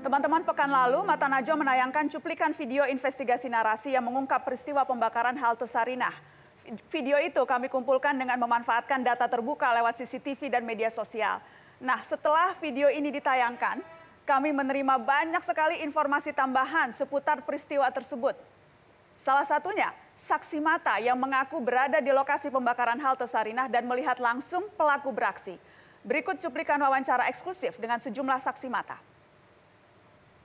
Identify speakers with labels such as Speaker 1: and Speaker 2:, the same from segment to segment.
Speaker 1: Teman-teman, pekan lalu Mata Najwa menayangkan cuplikan video investigasi narasi yang mengungkap peristiwa pembakaran halte Sarinah. Video itu kami kumpulkan dengan memanfaatkan data terbuka lewat CCTV dan media sosial. Nah, setelah video ini ditayangkan, kami menerima banyak sekali informasi tambahan seputar peristiwa tersebut. Salah satunya, saksi mata yang mengaku berada di lokasi pembakaran halte Sarinah dan melihat langsung pelaku beraksi. Berikut cuplikan wawancara eksklusif dengan sejumlah saksi mata.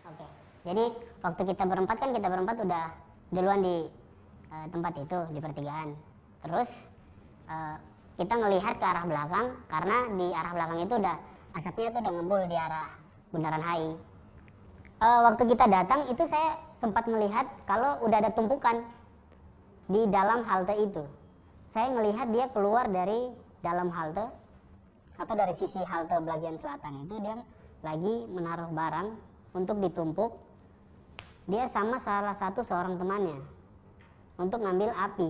Speaker 2: Oke. Jadi waktu kita berempat kan kita berempat udah duluan di uh, tempat itu di pertigaan. Terus uh, kita ngelihat ke arah belakang karena di arah belakang itu udah asapnya itu udah ngebul di arah Bundaran HI. Uh, eh, waktu kita datang itu saya sempat melihat kalau udah ada tumpukan di dalam halte itu. Saya melihat dia keluar dari dalam halte atau dari sisi halte bagian selatan itu dia lagi menaruh barang untuk ditumpuk dia sama salah satu seorang temannya untuk ngambil api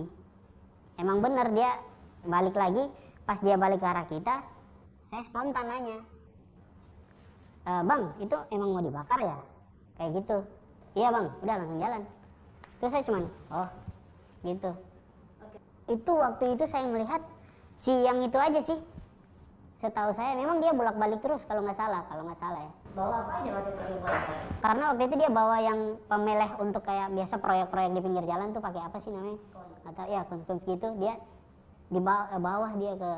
Speaker 2: emang bener dia balik lagi pas dia balik ke arah kita saya spontan nanya e, bang itu emang mau dibakar ya kayak gitu iya bang udah langsung jalan terus saya cuman oh gitu Oke. itu waktu itu saya melihat si yang itu aja sih setahu saya memang dia bolak balik terus kalau nggak salah kalau nggak salah ya bawa apa aja waktu itu Karena waktu itu dia bawa yang pemeleh untuk kayak biasa proyek-proyek di pinggir jalan tuh pakai apa sih namanya? Atau ya kunci-kunci gitu dia di bawah, eh, bawah dia ke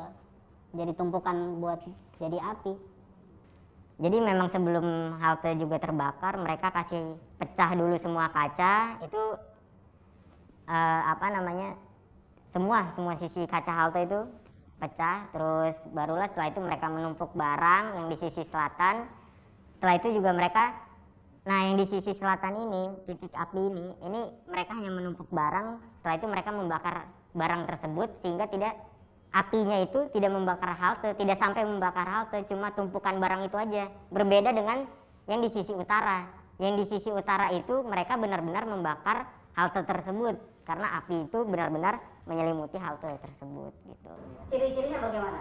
Speaker 2: jadi tumpukan buat jadi api. Jadi memang sebelum halte juga terbakar mereka kasih pecah dulu semua kaca itu uh, apa namanya semua semua sisi kaca halte itu pecah terus barulah setelah itu mereka menumpuk barang yang di sisi selatan setelah itu juga mereka nah yang di sisi selatan ini titik api ini ini mereka hanya menumpuk barang setelah itu mereka membakar barang tersebut sehingga tidak apinya itu tidak membakar halte tidak sampai membakar halte cuma tumpukan barang itu aja berbeda dengan yang di sisi utara yang di sisi utara itu mereka benar-benar membakar halte tersebut karena api itu benar-benar menyelimuti halte tersebut gitu ciri-cirinya bagaimana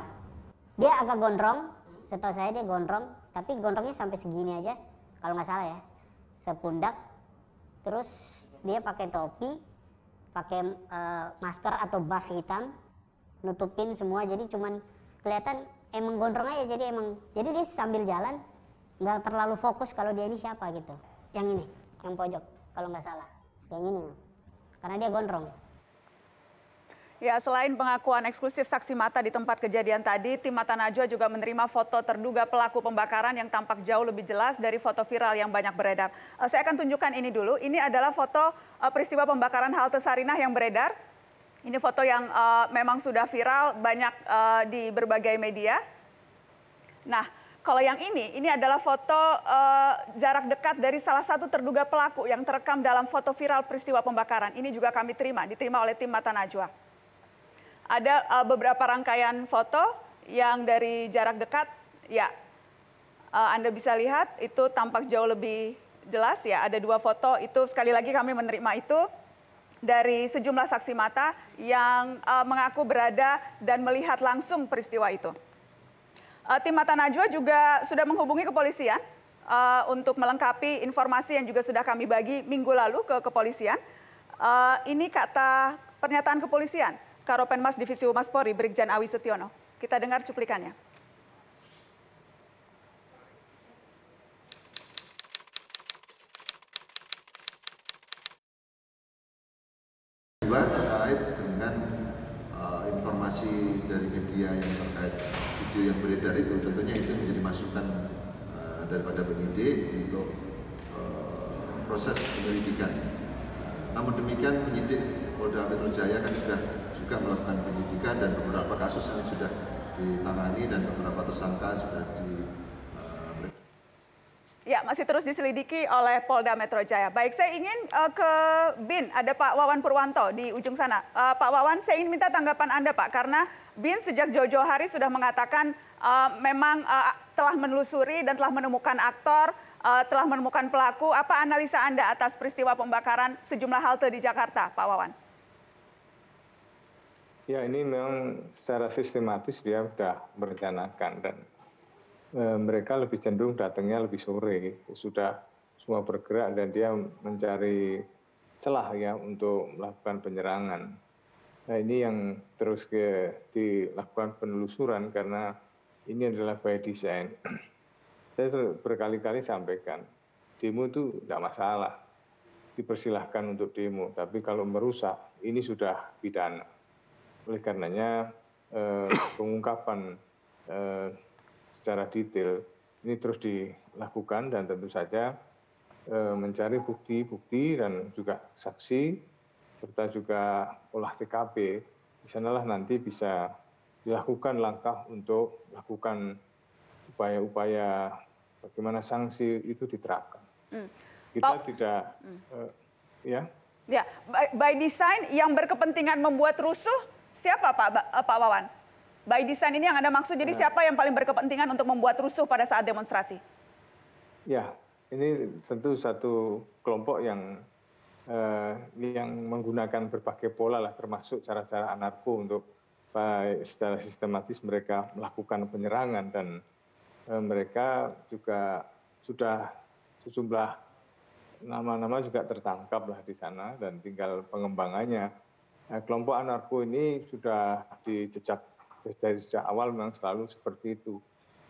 Speaker 2: dia agak gondrong setahu saya dia gondrong tapi gondrongnya sampai segini aja kalau nggak salah ya sepundak terus dia pakai topi pakai uh, masker atau buff hitam nutupin semua jadi cuman kelihatan emang gondrong aja jadi emang jadi dia sambil jalan nggak terlalu fokus kalau dia ini siapa gitu yang ini yang pojok kalau nggak salah yang ini karena dia gondrong
Speaker 1: Ya, selain pengakuan eksklusif saksi mata di tempat kejadian tadi, tim Mata Najwa juga menerima foto terduga pelaku pembakaran yang tampak jauh lebih jelas dari foto viral yang banyak beredar. Eh, saya akan tunjukkan ini dulu. Ini adalah foto eh, peristiwa pembakaran halte Sarinah yang beredar. Ini foto yang uh, memang sudah viral banyak uh, di berbagai media. Nah, kalau yang ini, ini adalah foto uh, jarak dekat dari salah satu terduga pelaku yang terekam dalam foto viral peristiwa pembakaran. Ini juga kami terima, diterima oleh tim Mata Najwa. Ada uh, beberapa rangkaian foto yang dari jarak dekat, ya. Uh, Anda bisa lihat itu tampak jauh lebih jelas ya. Ada dua foto itu sekali lagi kami menerima itu dari sejumlah saksi mata yang uh, mengaku berada dan melihat langsung peristiwa itu. Uh, tim Mata Najwa juga sudah menghubungi kepolisian uh, untuk melengkapi informasi yang juga sudah kami bagi minggu lalu ke kepolisian. Uh, ini kata pernyataan kepolisian. Karopenmas Divisi Humas Polri Brigjen Awi Setiono. Kita dengar cuplikannya.
Speaker 3: terkait dengan uh, informasi dari
Speaker 4: media yang terkait video yang beredar itu tentunya itu menjadi masukan uh, daripada penyidik untuk uh, proses penyelidikan. Namun demikian penyidik Polda Metro Jaya kan sudah juga melakukan penyidikan dan beberapa kasus yang sudah ditangani dan beberapa tersangka sudah di eh,
Speaker 1: Ya, masih terus diselidiki oleh Polda Metro Jaya. Baik, saya ingin uh, ke BIN, ada Pak Wawan Purwanto di ujung sana. Uh, Pak Wawan, saya ingin minta tanggapan Anda, Pak, karena BIN sejak jauh-jauh hari sudah mengatakan uh, memang uh, telah menelusuri dan telah menemukan aktor, uh, telah menemukan pelaku. Apa analisa Anda atas peristiwa pembakaran sejumlah halte di Jakarta, Pak Wawan?
Speaker 3: Ya ini memang secara sistematis dia sudah merencanakan dan e, mereka lebih cenderung datangnya lebih sore, sudah semua bergerak dan dia mencari celah ya untuk melakukan penyerangan. Nah ini yang terus ke, dilakukan penelusuran karena ini adalah by design. Saya berkali-kali sampaikan, demo itu tidak masalah, dipersilahkan untuk demo, tapi kalau merusak ini sudah pidana oleh karenanya eh, pengungkapan eh, secara detail ini terus dilakukan dan tentu saja eh, mencari bukti-bukti dan juga saksi serta juga olah TKP. Di sanalah nanti bisa dilakukan langkah untuk melakukan upaya-upaya bagaimana sanksi itu diterapkan. Hmm. Kita Pop. Oh. tidak hmm. uh, ya.
Speaker 1: Ya, by design yang berkepentingan membuat rusuh Siapa Pak ba eh, Pak Wawan? By design ini yang Anda maksud, jadi nah. siapa yang paling berkepentingan untuk membuat rusuh pada saat demonstrasi?
Speaker 3: Ya, ini tentu satu kelompok yang eh, yang menggunakan berbagai pola lah, termasuk cara-cara anarko untuk baik secara sistematis mereka melakukan penyerangan dan eh, mereka juga sudah sejumlah nama-nama juga tertangkap lah di sana dan tinggal pengembangannya Nah, kelompok anarko ini sudah dijejak dari sejak awal memang selalu seperti itu.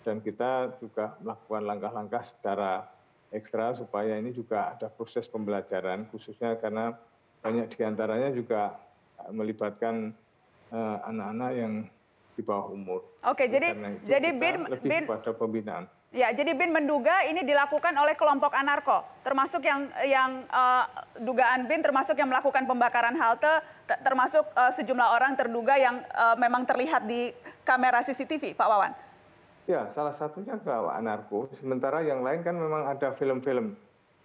Speaker 3: Dan kita juga melakukan langkah-langkah secara ekstra supaya ini juga ada proses pembelajaran khususnya karena banyak diantaranya juga eh, melibatkan eh, anak-anak uh, yang di bawah umur. Oke, jadi jadi BIN, BIN pada pembinaan.
Speaker 1: Ya, jadi Bin menduga ini dilakukan oleh kelompok anarko, termasuk yang yang uh, dugaan Bin termasuk yang melakukan pembakaran halte, termasuk uh, sejumlah orang terduga yang uh, memang terlihat di kamera CCTV, Pak Wawan.
Speaker 3: Ya, salah satunya bahwa anarko, sementara yang lain kan memang ada film-film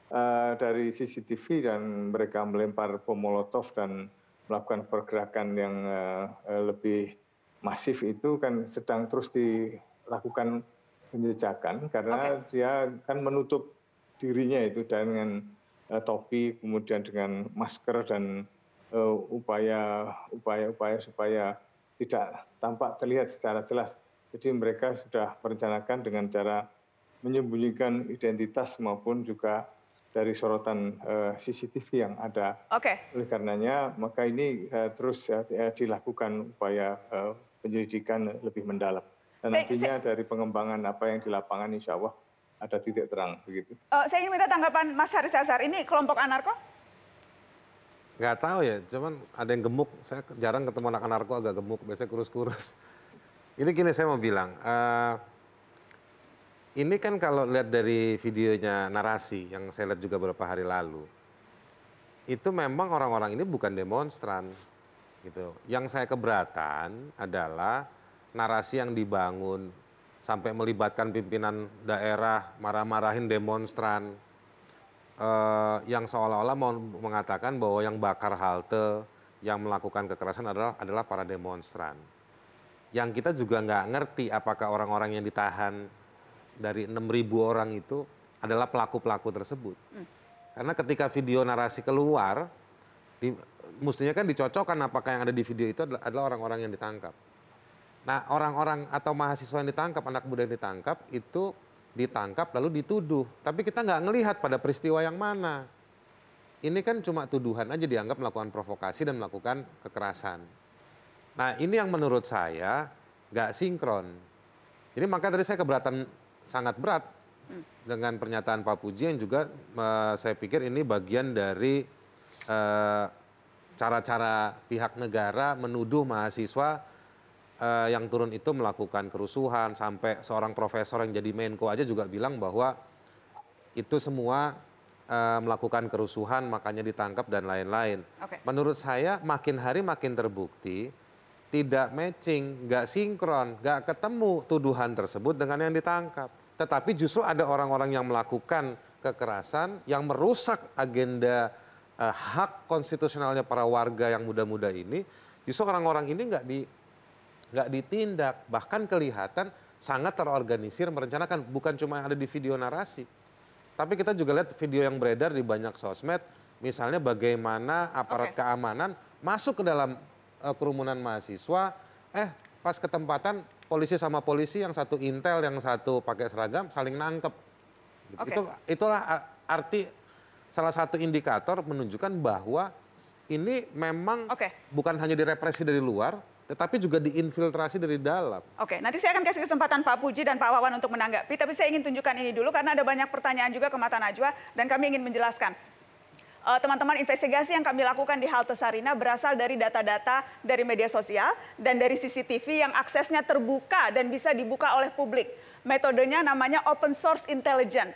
Speaker 3: uh, dari CCTV dan mereka melempar bom molotov dan melakukan pergerakan yang uh, lebih masif itu kan sedang terus dilakukan menyejakan karena dia kan menutup dirinya itu dengan eh, topi kemudian dengan masker dan eh, upaya upaya upaya supaya tidak tampak terlihat secara jelas. Jadi mereka sudah merencanakan dengan cara menyembunyikan identitas maupun juga dari sorotan uh, eh, CCTV yang ada. Oke. Okay. Oleh karenanya maka ini uh, terus uh, dilakukan upaya uh, penyelidikan lebih mendalam. Dan saya, nantinya saya, dari pengembangan apa yang di lapangan insya Allah ada titik terang begitu.
Speaker 1: Uh, saya ingin minta tanggapan Mas Haris Azhar, ini kelompok anarko?
Speaker 4: Nggak tahu ya, cuman ada yang gemuk. Saya jarang ketemu anak anarko agak gemuk, biasanya kurus-kurus. Ini kini saya mau bilang, uh, ini kan kalau lihat dari videonya narasi yang saya lihat juga beberapa hari lalu, itu memang orang-orang ini bukan demonstran gitu. Yang saya keberatan adalah narasi yang dibangun sampai melibatkan pimpinan daerah marah-marahin demonstran eh, yang seolah-olah mau mengatakan bahwa yang bakar halte yang melakukan kekerasan adalah adalah para demonstran yang kita juga nggak ngerti apakah orang-orang yang ditahan dari 6.000 orang itu adalah pelaku-pelaku tersebut. Hmm. Karena ketika video narasi keluar, di, mestinya kan dicocokkan apakah yang ada di video itu adalah orang-orang yang ditangkap. Nah, orang-orang atau mahasiswa yang ditangkap, anak muda yang ditangkap itu ditangkap lalu dituduh. Tapi kita nggak ngelihat pada peristiwa yang mana. Ini kan cuma tuduhan aja dianggap melakukan provokasi dan melakukan kekerasan. Nah, ini yang menurut saya nggak sinkron. Jadi maka tadi saya keberatan sangat berat dengan pernyataan Pak Puji yang juga uh, saya pikir ini bagian dari eh, cara-cara uh, pihak negara menuduh mahasiswa uh, yang turun itu melakukan kerusuhan sampai seorang profesor yang jadi Menko aja juga bilang bahwa itu semua uh, melakukan kerusuhan makanya ditangkap dan lain-lain. Okay. Menurut saya makin hari makin terbukti tidak matching, nggak sinkron, nggak ketemu tuduhan tersebut dengan yang ditangkap. Tetapi justru ada orang-orang yang melakukan kekerasan yang merusak agenda eh, hak konstitusionalnya para warga yang muda-muda ini. Justru orang-orang ini nggak di nggak ditindak, bahkan kelihatan sangat terorganisir merencanakan bukan cuma yang ada di video narasi. Tapi kita juga lihat video yang beredar di banyak sosmed, misalnya bagaimana aparat okay. keamanan masuk ke dalam uh, kerumunan mahasiswa, eh pas ketempatan polisi sama polisi yang satu intel, yang satu pakai seragam saling nangkep. Okay. Itu itulah arti salah satu indikator menunjukkan bahwa ini memang okay. bukan hanya direpresi dari luar, tetapi juga diinfiltrasi dari dalam.
Speaker 1: Oke, nanti saya akan kasih kesempatan Pak Puji dan Pak Wawan untuk menanggapi, tapi saya ingin tunjukkan ini dulu karena ada banyak pertanyaan juga ke Mata Najwa dan kami ingin menjelaskan. Eh, teman-teman, investigasi yang kami lakukan di halte Sarina berasal dari data-data dari media sosial dan dari CCTV yang aksesnya terbuka dan bisa dibuka oleh publik. Metodenya namanya Open Source Intelligence,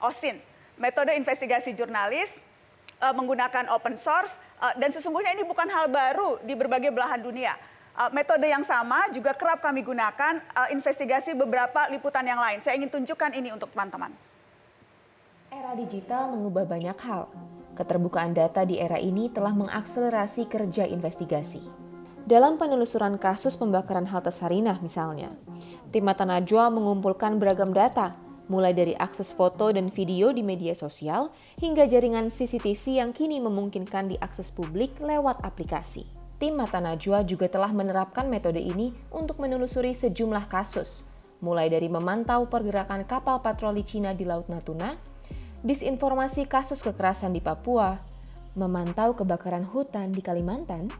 Speaker 1: Osin. Metode investigasi jurnalis, eh, menggunakan open source eh, dan sesungguhnya ini bukan hal baru di berbagai belahan dunia. Eh, metode yang sama juga kerap kami gunakan uh, investigasi beberapa liputan yang lain. Saya ingin tunjukkan ini untuk teman-teman.
Speaker 5: Era digital mengubah banyak hal. Keterbukaan data di era ini telah mengakselerasi kerja investigasi. Dalam penelusuran kasus pembakaran halte Sarinah misalnya, tim Mata Najwa mengumpulkan beragam data, mulai dari akses foto dan video di media sosial hingga jaringan CCTV yang kini memungkinkan diakses publik lewat aplikasi. Tim Mata Najwa juga telah menerapkan metode ini untuk menelusuri sejumlah kasus, mulai dari memantau pergerakan kapal patroli Cina di Laut Natuna, disinformasi kasus kekerasan di Papua, memantau kebakaran hutan di Kalimantan,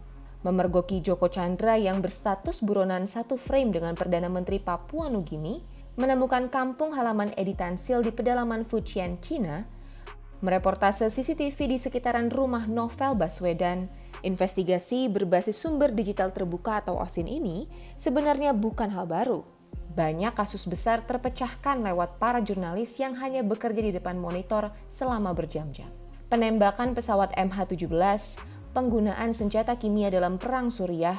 Speaker 5: memergoki Joko Chandra yang berstatus buronan satu frame dengan Perdana Menteri Papua Nugini, menemukan kampung halaman Edi Tansil di pedalaman Fujian, Cina, mereportase CCTV di sekitaran rumah Novel Baswedan, Investigasi berbasis sumber digital terbuka atau OSIN ini sebenarnya bukan hal baru. Banyak kasus besar terpecahkan lewat para jurnalis yang hanya bekerja di depan monitor selama berjam-jam. Penembakan pesawat MH17, penggunaan senjata kimia dalam perang Suriah,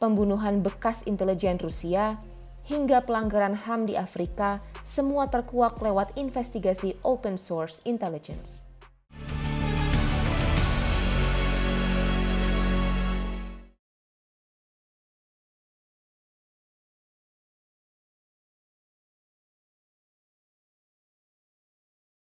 Speaker 5: pembunuhan bekas intelijen Rusia, hingga pelanggaran HAM di Afrika semua terkuak lewat investigasi open source intelligence.